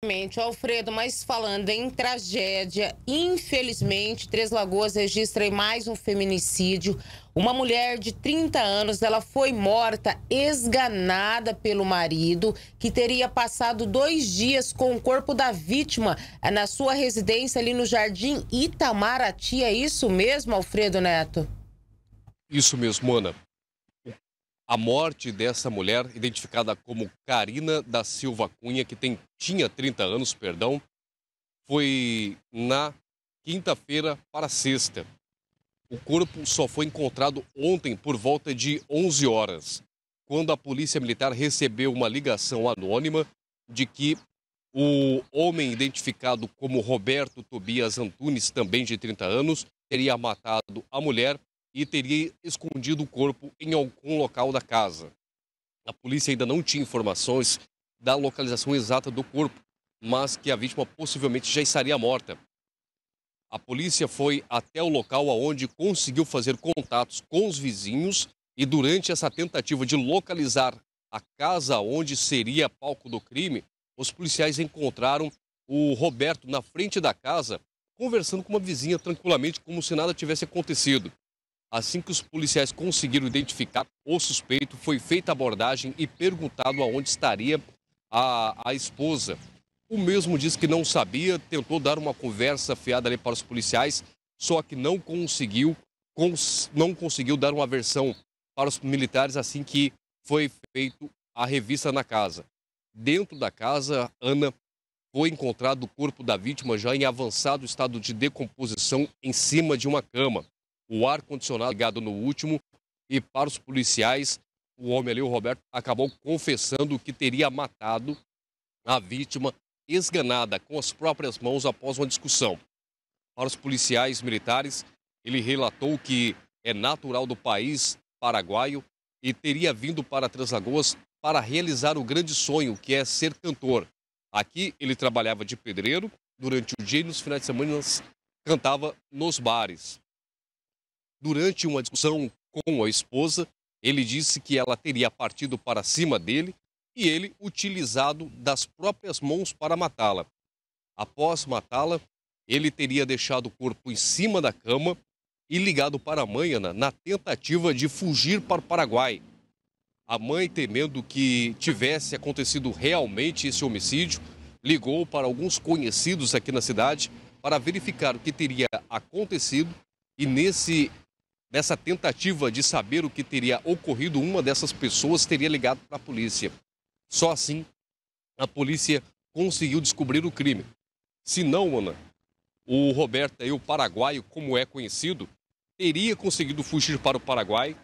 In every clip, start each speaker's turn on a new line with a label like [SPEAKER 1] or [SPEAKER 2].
[SPEAKER 1] Exatamente, Alfredo, mas falando em tragédia, infelizmente, Três Lagoas registra mais um feminicídio. Uma mulher de 30 anos, ela foi morta, esganada pelo marido, que teria passado dois dias com o corpo da vítima eh, na sua residência ali no Jardim Itamaraty. É isso mesmo, Alfredo Neto?
[SPEAKER 2] Isso mesmo, Ana a morte dessa mulher, identificada como Karina da Silva Cunha, que tem, tinha 30 anos, perdão, foi na quinta-feira para sexta. O corpo só foi encontrado ontem por volta de 11 horas, quando a polícia militar recebeu uma ligação anônima de que o homem identificado como Roberto Tobias Antunes, também de 30 anos, teria matado a mulher e teria escondido o corpo em algum local da casa. A polícia ainda não tinha informações da localização exata do corpo, mas que a vítima possivelmente já estaria morta. A polícia foi até o local aonde conseguiu fazer contatos com os vizinhos e durante essa tentativa de localizar a casa onde seria palco do crime, os policiais encontraram o Roberto na frente da casa, conversando com uma vizinha tranquilamente, como se nada tivesse acontecido. Assim que os policiais conseguiram identificar o suspeito, foi feita a abordagem e perguntado aonde estaria a, a esposa. O mesmo disse que não sabia, tentou dar uma conversa fiada ali para os policiais, só que não conseguiu, cons, não conseguiu dar uma versão para os militares assim que foi feita a revista na casa. Dentro da casa, Ana foi encontrado o corpo da vítima já em avançado estado de decomposição em cima de uma cama o ar-condicionado ligado no último e para os policiais, o homem ali, o Roberto, acabou confessando que teria matado a vítima esganada com as próprias mãos após uma discussão. Para os policiais militares, ele relatou que é natural do país paraguaio e teria vindo para Translagoas para realizar o grande sonho, que é ser cantor. Aqui ele trabalhava de pedreiro durante o dia e nos finais de semana cantava nos bares. Durante uma discussão com a esposa, ele disse que ela teria partido para cima dele e ele utilizado das próprias mãos para matá-la. Após matá-la, ele teria deixado o corpo em cima da cama e ligado para a mãe, Ana, na tentativa de fugir para o Paraguai. A mãe, temendo que tivesse acontecido realmente esse homicídio, ligou para alguns conhecidos aqui na cidade para verificar o que teria acontecido e nesse dessa tentativa de saber o que teria ocorrido, uma dessas pessoas teria ligado para a polícia. Só assim a polícia conseguiu descobrir o crime. Se não, Ana, o Roberto aí, é o paraguaio, como é conhecido, teria conseguido fugir para o Paraguai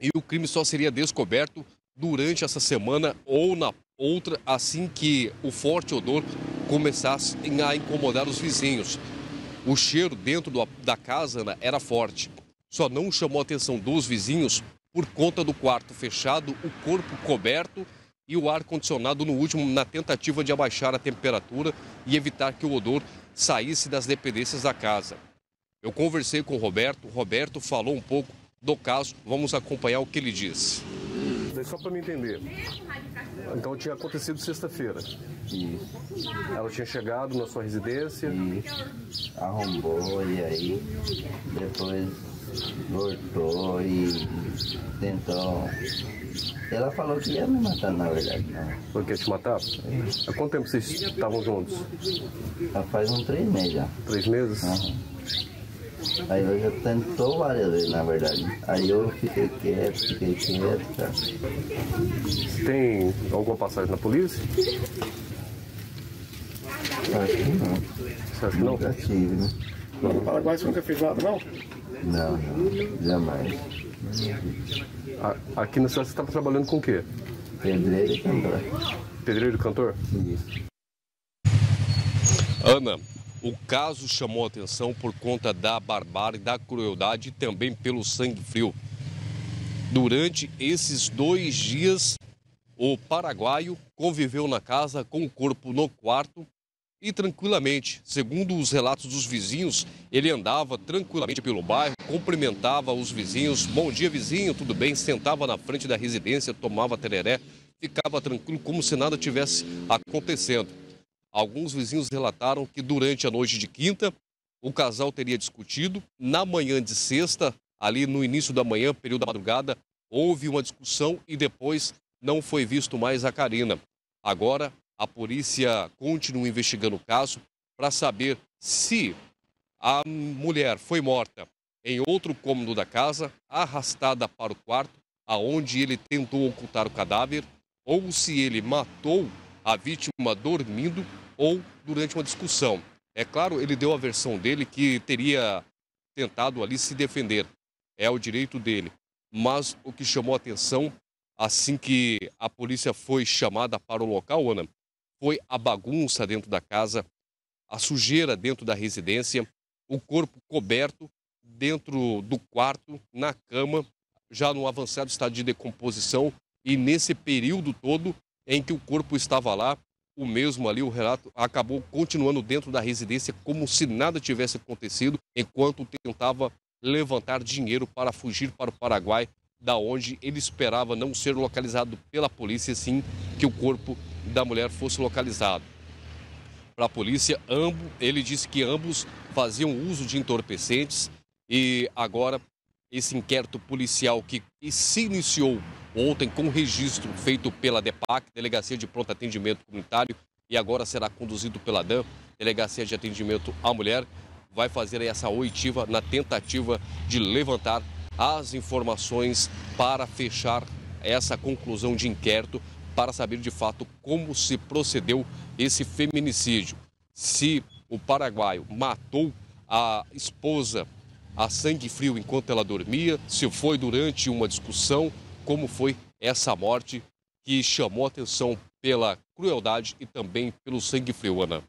[SPEAKER 2] e o crime só seria descoberto durante essa semana ou na outra, assim que o forte odor começasse a incomodar os vizinhos. O cheiro dentro do, da casa Ana, era forte só não chamou a atenção dos vizinhos por conta do quarto fechado, o corpo coberto e o ar condicionado no último na tentativa de abaixar a temperatura e evitar que o odor saísse das dependências da casa. Eu conversei com o Roberto, o Roberto falou um pouco do caso, vamos acompanhar o que ele diz. Só para me entender. Então tinha acontecido sexta-feira. Ela tinha chegado na sua residência. e Arrombou e aí depois voltou e tentou. Ela falou que ia me matar, na verdade, não. Ela quer te matar? É. Há quanto tempo vocês estavam juntos? Já ah, faz uns três meses já. Três meses? Uhum. Aí ela já tentou várias vezes, na verdade. Aí eu fiquei quieto, fiquei quieto. Tem alguma passagem na polícia? Acho que não. Você acha que não? Nunca tive, né? Paraguai você nunca fez nada, não? Não, não jamais. A, aqui na cidade você estava trabalhando com o quê? Pedreiro e cantor. Pedreiro e cantor? Isso. Ana, o caso chamou atenção por conta da barbárie, da crueldade e também pelo sangue frio. Durante esses dois dias, o paraguaio conviveu na casa com o corpo no quarto e tranquilamente. Segundo os relatos dos vizinhos, ele andava tranquilamente pelo bairro, cumprimentava os vizinhos, bom dia vizinho, tudo bem, sentava na frente da residência, tomava tereré, ficava tranquilo como se nada tivesse acontecendo. Alguns vizinhos relataram que durante a noite de quinta, o casal teria discutido. Na manhã de sexta, ali no início da manhã, período da madrugada, houve uma discussão e depois não foi visto mais a Karina. Agora, a polícia continua investigando o caso para saber se a mulher foi morta em outro cômodo da casa, arrastada para o quarto, aonde ele tentou ocultar o cadáver, ou se ele matou a vítima dormindo ou durante uma discussão. É claro, ele deu a versão dele que teria tentado ali se defender. É o direito dele. Mas o que chamou atenção assim que a polícia foi chamada para o local, Ana, foi a bagunça dentro da casa, a sujeira dentro da residência, o corpo coberto dentro do quarto, na cama, já no avançado estado de decomposição. E nesse período todo em que o corpo estava lá, o mesmo ali, o relato, acabou continuando dentro da residência como se nada tivesse acontecido, enquanto tentava levantar dinheiro para fugir para o Paraguai, da onde ele esperava não ser localizado pela polícia, sim que o corpo da mulher fosse localizado. Para a polícia, ambos, ele disse que ambos faziam uso de entorpecentes e agora esse inquérito policial que se iniciou ontem com registro feito pela DEPAC, Delegacia de Pronto Atendimento Comunitário, e agora será conduzido pela DAM, Delegacia de Atendimento à Mulher, vai fazer essa oitiva na tentativa de levantar as informações para fechar essa conclusão de inquérito para saber de fato como se procedeu esse feminicídio. Se o paraguaio matou a esposa a sangue frio enquanto ela dormia, se foi durante uma discussão, como foi essa morte que chamou atenção pela crueldade e também pelo sangue frio, Ana.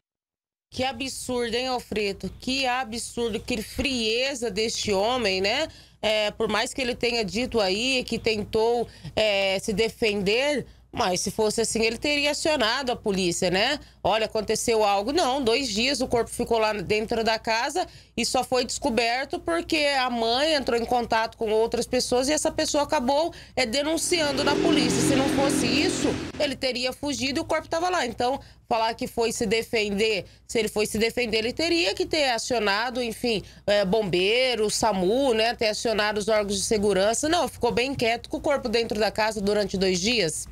[SPEAKER 1] Que absurdo, hein, Alfredo? Que absurdo, que frieza deste homem, né? É, por mais que ele tenha dito aí que tentou é, se defender, mas se fosse assim, ele teria acionado a polícia, né? Olha, aconteceu algo. Não, dois dias o corpo ficou lá dentro da casa e só foi descoberto porque a mãe entrou em contato com outras pessoas e essa pessoa acabou é, denunciando na polícia. Se não fosse isso, ele teria fugido e o corpo estava lá. Então, falar que foi se defender, se ele foi se defender, ele teria que ter acionado, enfim, é, bombeiro, SAMU, né? Ter acionado os órgãos de segurança. Não, ficou bem quieto com o corpo dentro da casa durante dois dias.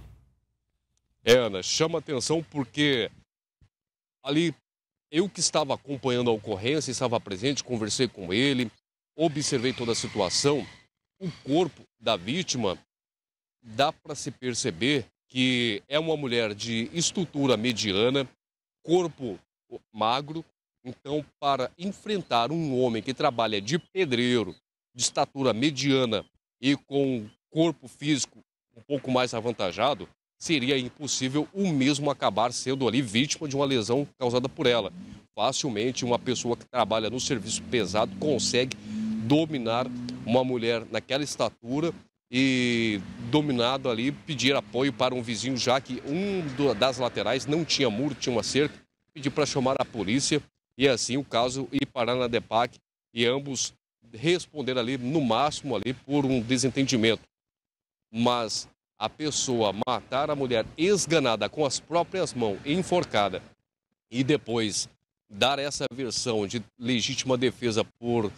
[SPEAKER 2] É, Ana, chama atenção porque ali eu que estava acompanhando a ocorrência, estava presente, conversei com ele, observei toda a situação. O corpo da vítima dá para se perceber que é uma mulher de estrutura mediana, corpo magro. Então, para enfrentar um homem que trabalha de pedreiro, de estatura mediana e com corpo físico um pouco mais avantajado, seria impossível o mesmo acabar sendo ali vítima de uma lesão causada por ela. Facilmente, uma pessoa que trabalha no serviço pesado consegue dominar uma mulher naquela estatura e dominado ali pedir apoio para um vizinho, já que um das laterais não tinha muro, tinha uma cerca, pedir para chamar a polícia e assim o caso ir parar na DEPAC e ambos responder ali no máximo ali por um desentendimento. Mas a pessoa matar a mulher esganada com as próprias mãos, enforcada, e depois dar essa versão de legítima defesa por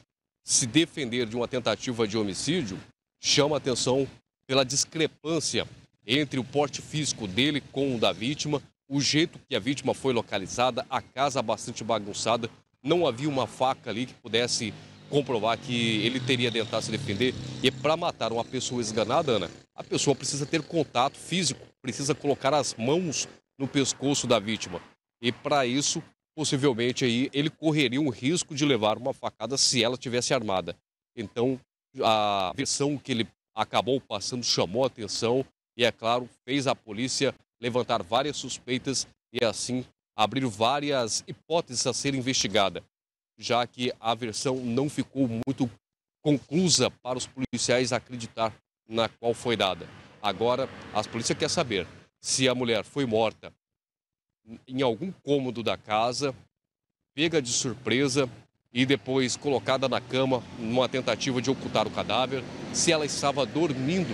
[SPEAKER 2] se defender de uma tentativa de homicídio, chama atenção pela discrepância entre o porte físico dele com o da vítima, o jeito que a vítima foi localizada, a casa bastante bagunçada, não havia uma faca ali que pudesse comprovar que ele teria tentado se defender. E é para matar uma pessoa esganada, Ana, a pessoa precisa ter contato físico, precisa colocar as mãos no pescoço da vítima. E para isso, possivelmente aí ele correria um risco de levar uma facada se ela tivesse armada. Então, a versão que ele acabou passando chamou a atenção e, é claro, fez a polícia levantar várias suspeitas e assim abrir várias hipóteses a ser investigada já que a versão não ficou muito conclusa para os policiais acreditar na qual foi dada. Agora, as polícias quer saber se a mulher foi morta em algum cômodo da casa, pega de surpresa e depois colocada na cama numa tentativa de ocultar o cadáver, se ela estava dormindo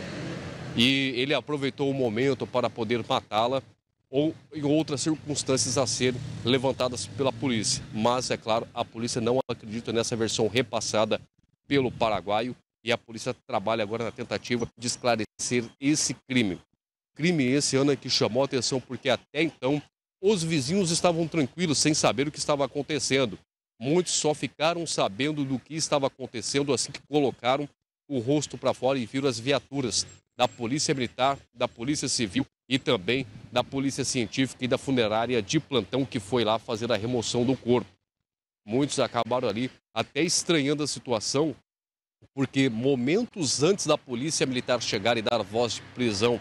[SPEAKER 2] e ele aproveitou o momento para poder matá-la ou em outras circunstâncias a serem levantadas pela polícia. Mas, é claro, a polícia não acredita nessa versão repassada pelo paraguaio e a polícia trabalha agora na tentativa de esclarecer esse crime. Crime esse, Ana, que chamou a atenção porque até então os vizinhos estavam tranquilos, sem saber o que estava acontecendo. Muitos só ficaram sabendo do que estava acontecendo assim que colocaram o rosto para fora e viram as viaturas da Polícia Militar, da Polícia Civil e também da Polícia Científica e da funerária de plantão que foi lá fazer a remoção do corpo. Muitos acabaram ali até estranhando a situação, porque momentos antes da Polícia Militar chegar e dar voz de prisão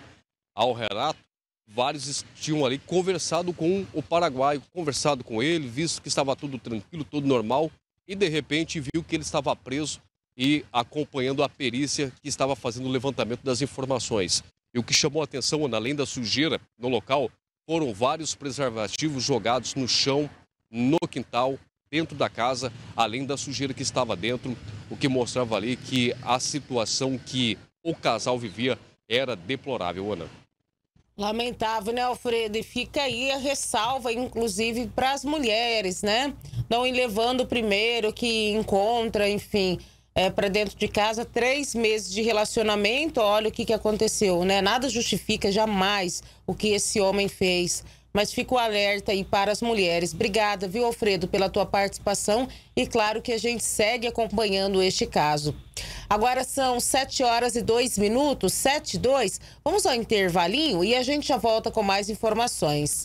[SPEAKER 2] ao Renato, vários tinham ali conversado com o paraguaio, conversado com ele, visto que estava tudo tranquilo, tudo normal, e de repente viu que ele estava preso e acompanhando a perícia que estava fazendo o levantamento das informações. E o que chamou a atenção, além da sujeira no local, foram vários preservativos jogados no chão, no quintal, dentro da casa, além da sujeira que estava dentro, o que mostrava ali que a situação que o casal vivia era deplorável, Ana.
[SPEAKER 1] Lamentável, né, Alfredo? E fica aí a ressalva, inclusive, para as mulheres, né? Não ir levando o primeiro que encontra, enfim é, para dentro de casa, três meses de relacionamento, olha o que, que aconteceu, né? Nada justifica jamais o que esse homem fez. Mas fico alerta aí para as mulheres. Obrigada, viu, Alfredo, pela tua participação e claro que a gente segue acompanhando este caso. Agora são sete horas e dois minutos, sete e dois. Vamos ao intervalinho e a gente já volta com mais informações.